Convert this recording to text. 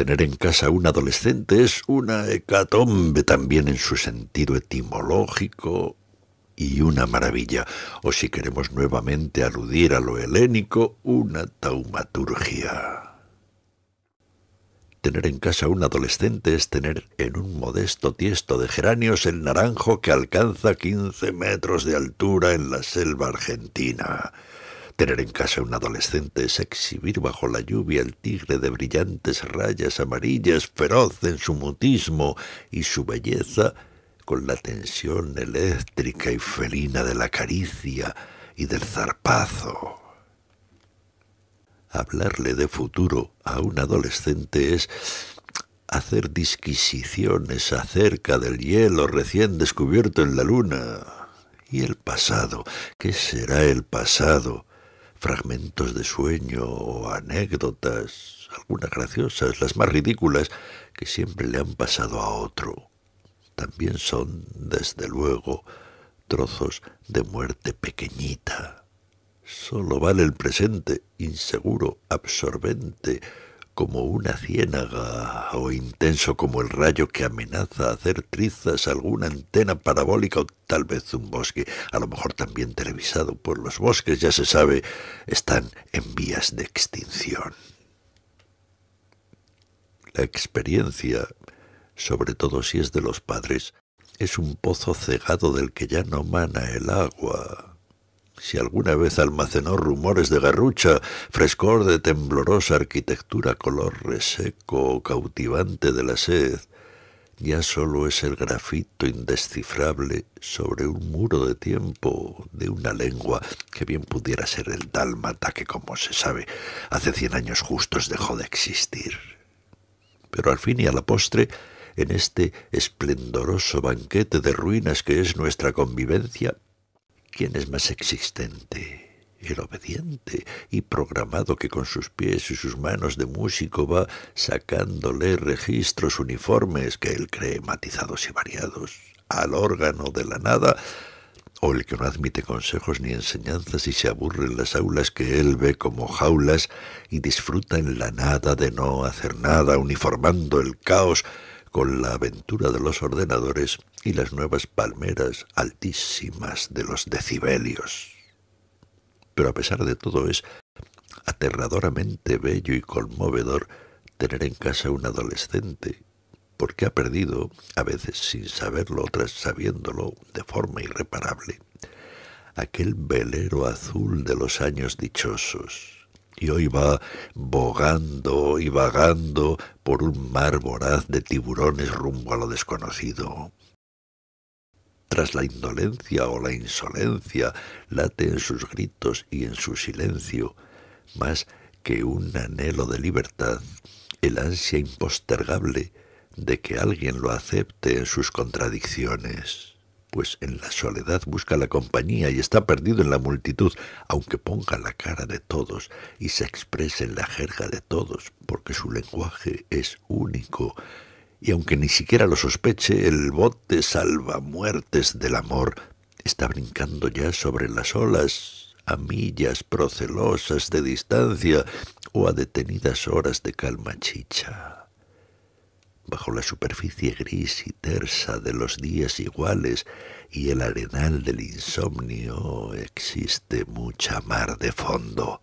Tener en casa un adolescente es una hecatombe también en su sentido etimológico y una maravilla, o si queremos nuevamente aludir a lo helénico, una taumaturgia. Tener en casa un adolescente es tener en un modesto tiesto de geranios el naranjo que alcanza 15 metros de altura en la selva argentina Tener en casa a un adolescente es exhibir bajo la lluvia el tigre de brillantes rayas amarillas, feroz en su mutismo y su belleza, con la tensión eléctrica y felina de la caricia y del zarpazo. Hablarle de futuro a un adolescente es hacer disquisiciones acerca del hielo recién descubierto en la luna. ¿Y el pasado? ¿Qué será el pasado? fragmentos de sueño o anécdotas, algunas graciosas, las más ridículas, que siempre le han pasado a otro. También son, desde luego, trozos de muerte pequeñita. Solo vale el presente, inseguro, absorbente, como una ciénaga o intenso como el rayo que amenaza hacer trizas alguna antena parabólica o tal vez un bosque, a lo mejor también televisado por los bosques, ya se sabe, están en vías de extinción. La experiencia, sobre todo si es de los padres, es un pozo cegado del que ya no mana el agua, si alguna vez almacenó rumores de garrucha, frescor de temblorosa arquitectura, color reseco o cautivante de la sed, ya sólo es el grafito indescifrable sobre un muro de tiempo de una lengua que bien pudiera ser el dálmata que, como se sabe, hace cien años justos dejó de existir. Pero al fin y a la postre, en este esplendoroso banquete de ruinas que es nuestra convivencia, ¿Quién es más existente? el obediente y programado que con sus pies y sus manos de músico va sacándole registros uniformes que él cree matizados y variados al órgano de la nada, o el que no admite consejos ni enseñanzas y se aburre en las aulas que él ve como jaulas y disfruta en la nada de no hacer nada, uniformando el caos con la aventura de los ordenadores y las nuevas palmeras altísimas de los decibelios. Pero a pesar de todo es aterradoramente bello y conmovedor tener en casa un adolescente, porque ha perdido, a veces sin saberlo, otras sabiéndolo, de forma irreparable, aquel velero azul de los años dichosos y hoy va bogando y vagando por un mar voraz de tiburones rumbo a lo desconocido. Tras la indolencia o la insolencia late en sus gritos y en su silencio, más que un anhelo de libertad, el ansia impostergable de que alguien lo acepte en sus contradicciones pues en la soledad busca la compañía y está perdido en la multitud, aunque ponga la cara de todos y se exprese en la jerga de todos, porque su lenguaje es único. Y aunque ni siquiera lo sospeche, el bote salva muertes del amor está brincando ya sobre las olas a millas procelosas de distancia o a detenidas horas de calma chicha bajo la superficie gris y tersa de los días iguales y el arenal del insomnio existe mucha mar de fondo.